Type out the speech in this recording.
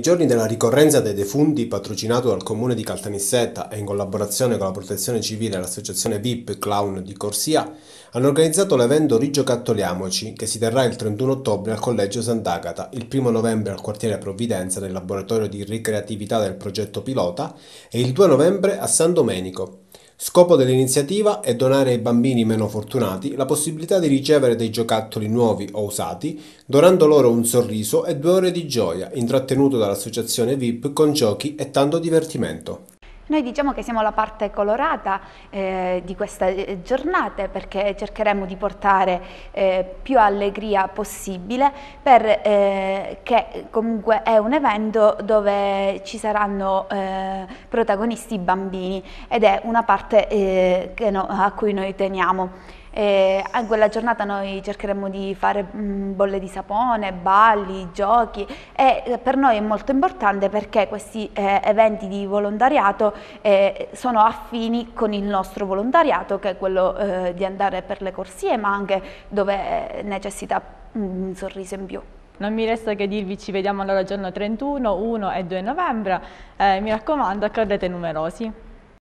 Nei giorni della ricorrenza dei defunti, patrocinato dal comune di Caltanissetta e in collaborazione con la protezione civile e l'associazione VIP Clown di Corsia, hanno organizzato l'evento Rigiocattoliamoci che si terrà il 31 ottobre al Collegio Sant'Agata, il 1 novembre al quartiere Provvidenza nel laboratorio di ricreatività del progetto pilota e il 2 novembre a San Domenico. Scopo dell'iniziativa è donare ai bambini meno fortunati la possibilità di ricevere dei giocattoli nuovi o usati, donando loro un sorriso e due ore di gioia, intrattenuto dall'associazione VIP con giochi e tanto divertimento. Noi diciamo che siamo la parte colorata eh, di queste eh, giornate perché cercheremo di portare eh, più allegria possibile perché eh, comunque è un evento dove ci saranno eh, protagonisti bambini ed è una parte eh, no, a cui noi teniamo. E in quella giornata noi cercheremo di fare mm, bolle di sapone, balli, giochi e eh, per noi è molto importante perché questi eh, eventi di volontariato eh, sono affini con il nostro volontariato che è quello eh, di andare per le corsie ma anche dove eh, necessita mm, un sorriso in più. Non mi resta che dirvi ci vediamo allora giorno 31, 1 e 2 novembre, eh, mi raccomando accorrete numerosi.